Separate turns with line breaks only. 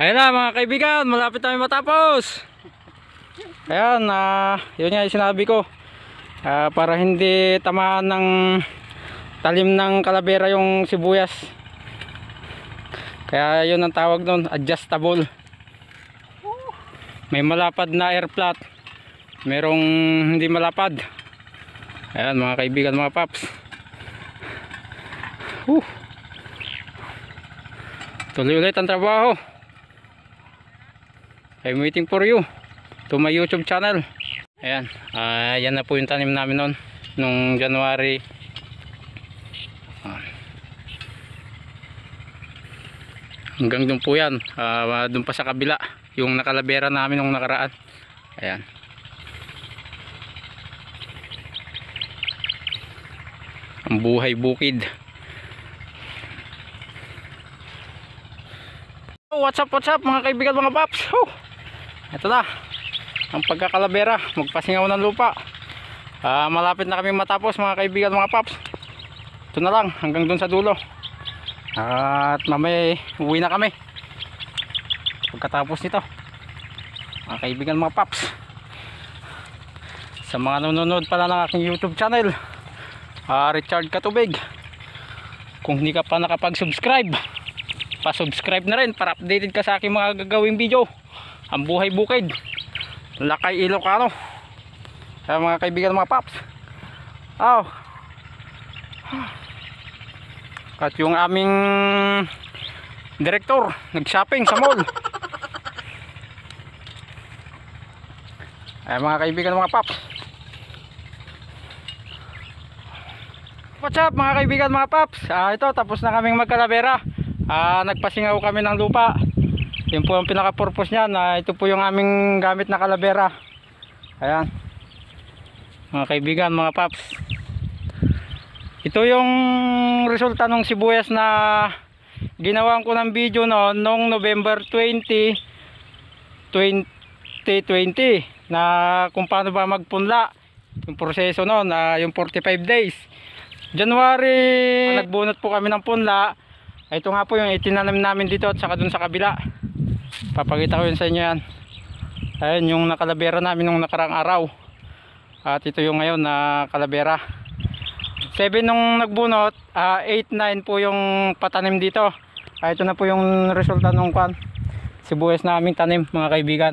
Ayan na mga kaibigan, malapit tayo matapos. Ayan, uh, yun nga yung sinabi ko. Uh, para hindi tamaan ng talim ng kalabera yung sibuyas. Kaya yun ang tawag nun, adjustable. May malapad na air flat. Merong hindi malapad. Ayan mga kaibigan, mga paps. Uh. Tuloy ulit ang trabaho. I'm waiting for you to my YouTube channel. Ayan, uh, na po yung tanim namin noon nung January. Uh, hanggang doon po yan, uh, doon pa sa kabila, yung nakalabera namin nung nakaraan. Ayan. Ang buhay bukid. Oh, what's up, what's up mga kaibigan mga paps? Oh ito na ang pagkakalabera magpasingaw ng lupa uh, malapit na kami matapos mga kaibigan mga paps ito na lang hanggang dun sa dulo at mamaya uwi na kami pagkatapos nito mga kaibigan mga paps sa mga nanonood pala ng aking youtube channel uh, Richard Katubig kung hindi ka pa nakapag subscribe pa subscribe na rin para updated ka sa aking mga gagawing video ang buhay bukid lakay Ilocano sa mga kaibigan mga paps aw oh. at yung aming direktor nag shopping sa mall ay mga kaibigan mga paps what's up mga kaibigan mga paps ah, ito tapos na kaming magkalabera ah, nagpasingaw kami ng lupa yun po ang pinaka-purpose niya na ito po yung aming gamit na kalabera ayan mga kaibigan mga paps ito yung resulta ng sibuyas na ginawan ko ng video noon noong November 20 2020 na kung paano ba magpunla yung proseso noon na yung 45 days January nagbunot po kami ng punla ito nga po yung itinanim namin dito at saka dun sa kabila papakita ko yun sa inyo yan ayun yung nakalabera namin nung nakarang araw at ito yung ngayon na kalabera 7 nung nagbunot 8, uh, ah, po yung patanim dito uh, ito na po yung resulta nung kwan sibuyas naming tanim mga kaibigan